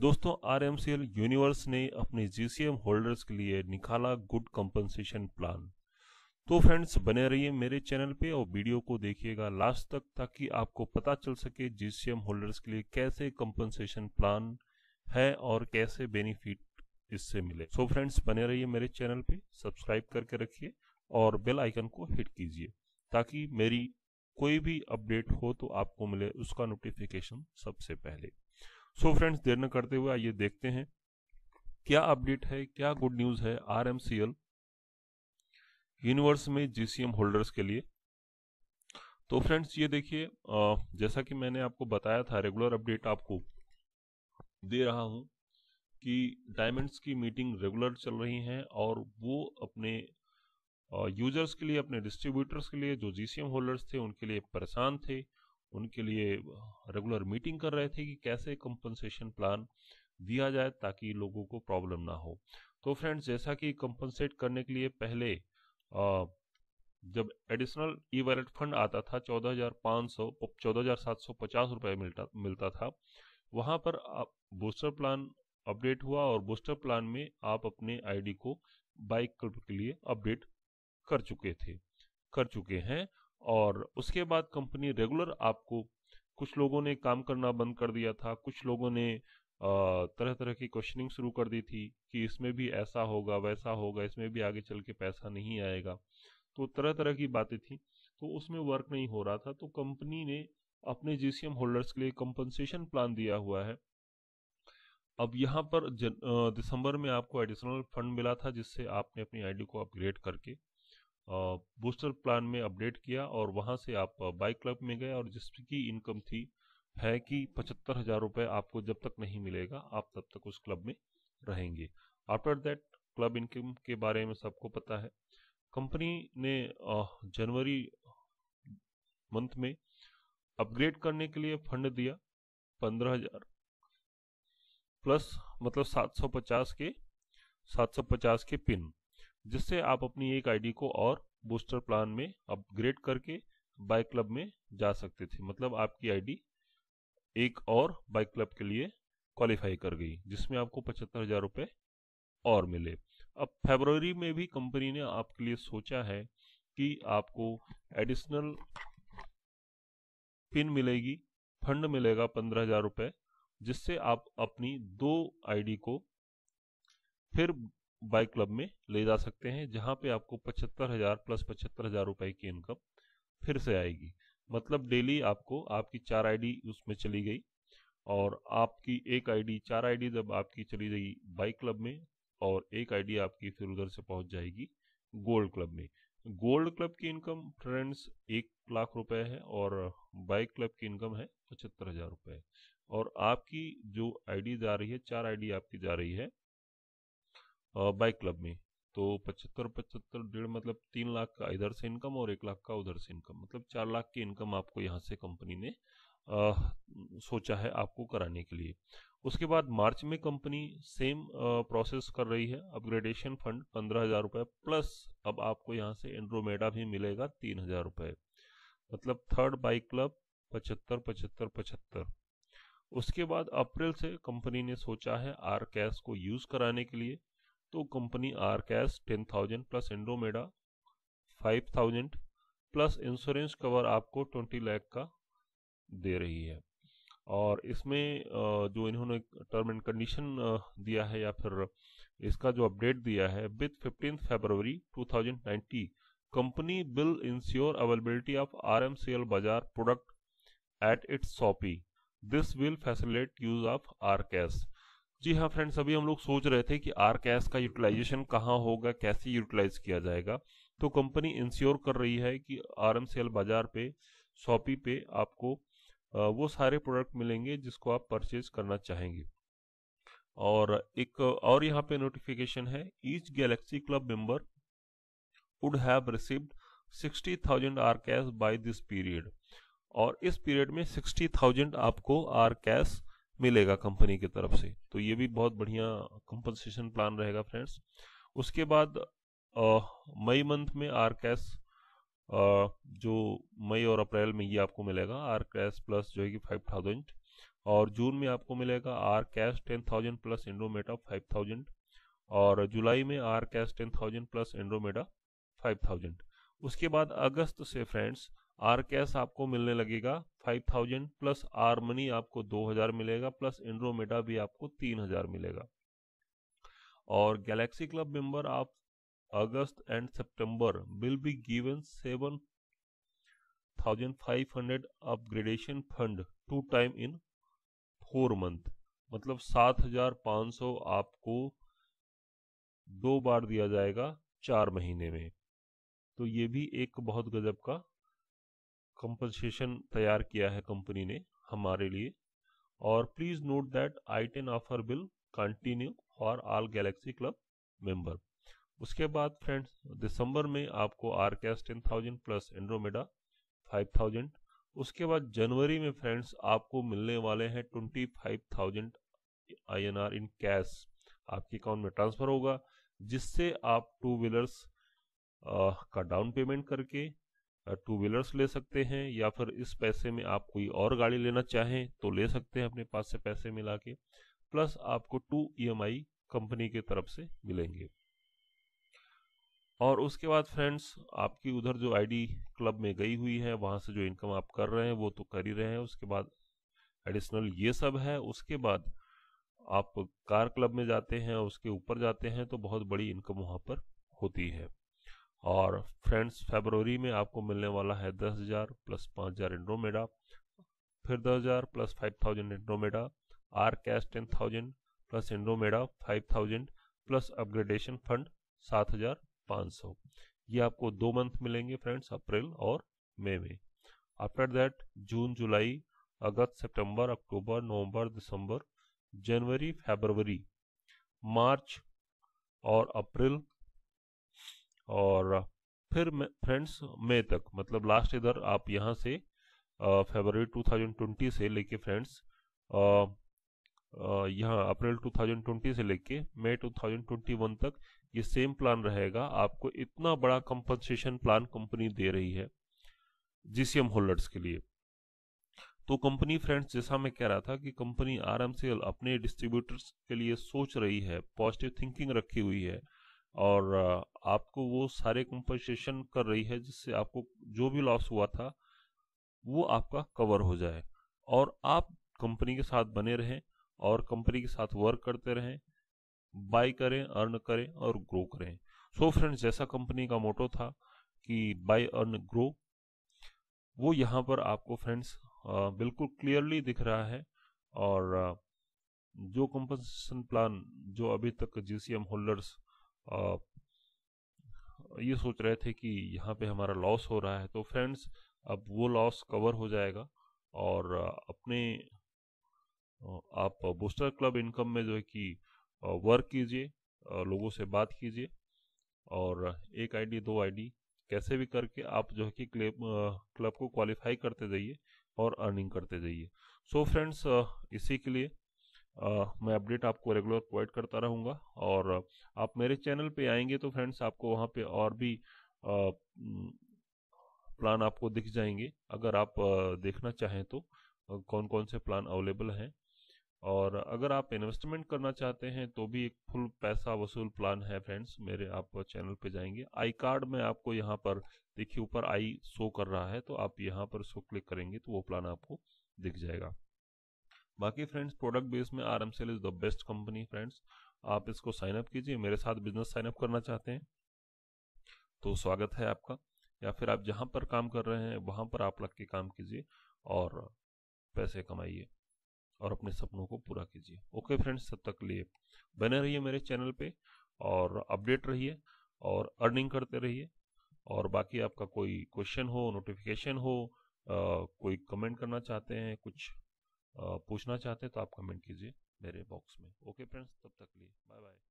दोस्तों are universe ने अपने जीसीएम होल्डर्स के लिए निकाला गुड कंपनसेशन प्लान तो फ्रेंड्स बने रहिए मेरे चैनल पे और वीडियो को देखिएगा लास्ट तक ताकि आपको पता चल सके जीसीएम होल्डर्स के लिए कैसे कंपनसेशन प्लान है और कैसे बेनिफिट इससे मिले सो so फ्रेंड्स बने रहिए मेरे चैनल पे सब्सक्राइब करके रखिए और बेल आइकन को हिट कीजिए ताकि मेरी कोई भी अपडेट हो तो आपको मिले उसका नोटिफिकेशन सबसे पहले सो फ्रेंड्स देर न करते हुए आइए देखते हैं क्या अपडेट है क्या गुड न्यूज है R M C L universe में जीसीएम होल्डर्स के लिए तो फ्रेंड्स ये देखिए जैसा कि मैंने आपको बताया था रेगुलर अपडेट आपको दे रहा हूं कि डायमंड्स की मीटिंग रेगुलर चल रही हैं और वो अपने यूजर्स के लिए अपने डिस्ट्रीब्यूटर्स के लिए जो जीसीएम होल्डर्स थे उनके लिए परेशान थे उनके लिए रेगुलर मीटिंग कर रहे थे कि कैसे कंपनसेशन प्लान दिया जाए ताकि लोगों को प्रॉब्लम ना हो तो फ्रेंड्स जैसा कि कंपनसेट करने के लिए पहले आ, जब एडिशनल ई वैलेट फंड आता था सौ पचास रुपए मिलता मिलता था वहां पर आप बूस्टर प्लान अपडेट हुआ और बूस्टर प्लान में आप अपने आईडी को बाइक क्लब के लिए अपडेट कर चुके थे कर चुके हैं और उसके बाद कंपनी रेगुलर आपको कुछ लोगों ने काम करना बंद कर दिया था कुछ लोगों ने तरह तरह की क्वेश्चनिंग शुरू कर दी थी कि इसमें भी ऐसा होगा वैसा होगा इसमें भी आगे चल के पैसा नहीं आएगा तो तरह तरह की बातें थी तो उसमें वर्क नहीं हो रहा था तो कंपनी ने अपने जीसीएम होल्डर्स के लिए कंपनसेशन प्लान दिया हुआ है अब यहाँ पर दिसंबर में आपको एडिशनल फंड मिला था जिससे आपने अपनी आईडी को अपग्रेड करके बूस्टर प्लान में अपडेट किया और वहाँ से आप बाइक क्लब में गए और जिसकी इनकम थी है कि पचहत्तर हजार रुपये आपको जब तक नहीं मिलेगा आप तब तक उस क्लब में रहेंगे आफ्टर दैट क्लब इनकम के बारे में सबको पता है कंपनी ने जनवरी मंथ में अपग्रेड करने के लिए फंड दिया पंद्रह हजार प्लस मतलब सात सौ पचास के सात सौ पचास के पिन जिससे आप अपनी एक आईडी को और बूस्टर प्लान में अपग्रेड करके बाइक क्लब में जा सकते थे मतलब आपकी आईडी एक और बाइक क्लब के लिए क्वालिफाई कर गई जिसमें आपको पचहत्तर हजार रुपये और मिले अब फेबररी में भी कंपनी ने आपके लिए सोचा है कि आपको एडिशनल पिन मिलेगी फंड मिलेगा पंद्रह हजार रुपये जिससे आप अपनी दो आईडी को फिर बाइक क्लब में ले जा सकते हैं जहां पे आपको पचहत्तर हजार प्लस पचहत्तर हजार रुपए की इनकम फिर से आएगी मतलब डेली आपको आपकी चार आईडी उसमें चली गई और आपकी एक आईडी चार आईडी जब आपकी चली गई बाइक क्लब में और एक आईडी आपकी फिर उधर से पहुंच जाएगी गोल्ड क्लब में गोल्ड क्लब की इनकम फ्रेंड्स एक लाख रुपए है और बाइक क्लब की इनकम है पचहत्तर हजार रुपए और आपकी जो आईडी जा रही है चार आईडी आपकी जा रही है बाइक क्लब में तो पचहत्तर पचहत्तर डेढ़ मतलब तीन लाख का इधर से इनकम और एक लाख का उधर से इनकम मतलब चार लाख की इनकम आपको यहाँ से कंपनी ने आ, सोचा है आपको कराने के लिए उसके बाद मार्च में कंपनी सेम प्रोसेस कर रही है अपग्रेडेशन फंड पंद्रह हजार रुपये प्लस अब आपको यहाँ से एंड्रोमेडा भी मिलेगा तीन हजार रुपये मतलब थर्ड बाइक क्लब पचहत्तर पचहत्तर पचहत्तर उसके बाद अप्रैल से कंपनी ने सोचा है आर कैश को यूज कराने के लिए तो company R cash ten thousand plus Andromeda five thousand plus insurance cover आपको ट्वेंटी लैख का दे रही है और इसमें जो इन्होंने टर्म एंड कंडीशन दिया है या फिर इसका जो अपडेट दिया है with fifteen February two thousand 2090 company will insure availability of R M C L Bazaar product at its shoppe this will facilitate use of R cash जी हाँ फ्रेंड्स अभी हम लोग सोच रहे थे कि आर कैश का यूटिलाइजेशन कहाँ होगा कैसे यूटिलाइज किया जाएगा तो कंपनी इंश्योर कर रही है कि आर बाजार पे शॉपी पे आपको वो सारे प्रोडक्ट मिलेंगे जिसको आप परचेज करना चाहेंगे और एक और यहाँ पे नोटिफिकेशन है each galaxy club member would have received sixty thousand R cash by this period और इस पीरियड में सिक्सटी थाउजेंड आपको आर कैश मिलेगा कंपनी की तरफ से तो ये भी बहुत बढ़िया कंपनसेशन प्लान रहेगा फ्रेंड्स उसके बाद मई मंथ में आर कैश जो मई और अप्रैल में ये आपको मिलेगा आर कैश प्लस जो है कि फाइव थाउजेंड और जून में आपको मिलेगा R cash ten thousand plus Andromeda five thousand और जुलाई में R cash ten thousand plus Andromeda five thousand उसके बाद अगस्त से फ्रेंड्स आर कैश आपको मिलने लगेगा five thousand plus R money आपको दो हजार मिलेगा प्लस इंड्रोमेटा भी आपको तीन हजार मिलेगा और गैलेक्सी क्लब मेंबर आप August and September will be given seven thousand five hundred upgradation fund two time in four month मतलब सात हजार पाँच सौ आपको दो बार दिया जाएगा चार महीने में तो ये भी एक बहुत गजब का कंपनसेशन तैयार किया है कंपनी ने हमारे लिए और please note that I ten offer will continue for all galaxy club member उसके बाद फ्रेंड्स दिसंबर में आपको R cash ten thousand plus Andromeda five thousand उसके बाद जनवरी में फ्रेंड्स आपको मिलने वाले हैं twenty five thousand I N R in cash आपके अकाउंट में ट्रांसफर होगा जिससे आप टू व्हीलर्स का डाउन पेमेंट करके टू व्हीलर्स ले सकते हैं या फिर इस पैसे में आप कोई और गाड़ी लेना चाहें तो ले सकते हैं अपने पास से पैसे मिला के प्लस आपको टू ई e कंपनी के तरफ से मिलेंगे और उसके बाद फ्रेंड्स आपकी उधर जो आईडी क्लब में गई हुई है वहां से जो इनकम आप कर रहे हैं वो तो कर ही रहे हैं उसके बाद एडिशनल ये सब है उसके बाद आप कार क्लब में जाते हैं उसके ऊपर जाते हैं तो बहुत बड़ी इनकम वहां पर होती है और फ्रेंड्स फेबररी में आपको मिलने वाला है दस हज़ार प्लस पाँच हज़ार इंड्रोमेडा फिर दस हज़ार plus five thousand Andromeda R cash ten thousand plus Andromeda five thousand plus upgradation fund सात हज़ार पाँच सौ ये आपको दो मंथ मिलेंगे फ्रेंड्स अप्रैल और मई में आफ्टर दैट जून जुलाई अगस्त सितंबर अक्टूबर नवंबर दिसंबर जनवरी फेबरवरी मार्च और अप्रैल और फिर फ्रेंड्स मई तक मतलब लास्ट इधर आप यहाँ से फरवरी 2020 से लेके फ्रेंड्स यहाँ अप्रैल 2020 से लेके मई 2021 तक ये सेम प्लान रहेगा आपको इतना बड़ा कंपनसेशन प्लान कंपनी दे रही है जीसीएम होल्डर्स के लिए तो कंपनी फ्रेंड्स जैसा मैं कह रहा था कि कंपनी आराम से अपने डिस्ट्रीब्यूटर्स के लिए सोच रही है पॉजिटिव थिंकिंग रखी हुई है और आपको वो सारे कंपनसेशन कर रही है जिससे आपको जो भी लॉस हुआ था वो आपका कवर हो जाए और आप कंपनी के साथ बने रहें और कंपनी के साथ वर्क करते रहें बाय करें अर्न करें और ग्रो करें सो so फ्रेंड्स जैसा कंपनी का मोटो था कि बाय अर्न ग्रो वो यहाँ पर आपको फ्रेंड्स बिल्कुल क्लियरली दिख रहा है और जो कंपनसेशन प्लान जो अभी तक जीसीएम होल्डर्स ये सोच रहे थे कि यहाँ पे हमारा लॉस हो रहा है तो फ्रेंड्स अब वो लॉस कवर हो जाएगा और अपने आप बूस्टर क्लब इनकम में जो है कि वर्क कीजिए लोगों से बात कीजिए और एक आईडी दो आईडी कैसे भी करके आप जो है कि क्लब को क्वालिफाई करते जाइए और अर्निंग करते जाइए सो फ्रेंड्स इसी के लिए आ, मैं अपडेट आपको रेगुलर प्रोवाइड करता रहूँगा और आप मेरे चैनल पे आएंगे तो फ्रेंड्स आपको वहाँ पे और भी आ, प्लान आपको दिख जाएंगे अगर आप आ, देखना चाहें तो कौन कौन से प्लान अवेलेबल हैं और अगर आप इन्वेस्टमेंट करना चाहते हैं तो भी एक फुल पैसा वसूल प्लान है फ्रेंड्स मेरे आप चैनल पे जाएंगे आई कार्ड में आपको यहाँ पर देखिए ऊपर आई शो कर रहा है तो आप यहाँ पर शो क्लिक करेंगे तो वो प्लान आपको दिख जाएगा बाकी फ्रेंड्स प्रोडक्ट बेस में R M sell is the best company friends आप इसको साइनअप कीजिए मेरे साथ बिजनेस साइनअप करना चाहते हैं तो स्वागत है आपका या फिर आप जहाँ पर काम कर रहे हैं वहाँ पर आप लग के काम कीजिए और पैसे कमाइए और अपने सपनों को पूरा कीजिए ओके फ्रेंड्स तब तक लिए बने रहिए मेरे चैनल पे और अपडेट रहिए और अर्निंग करते रहिए और बाकी आपका कोई क्वेश्चन हो नोटिफिकेशन हो आ, कोई कमेंट करना चाहते हैं कुछ पूछना चाहते हैं तो आप कमेंट कीजिए मेरे बॉक्स में ओके फ्रेंड्स तब तक लिए बाय बाय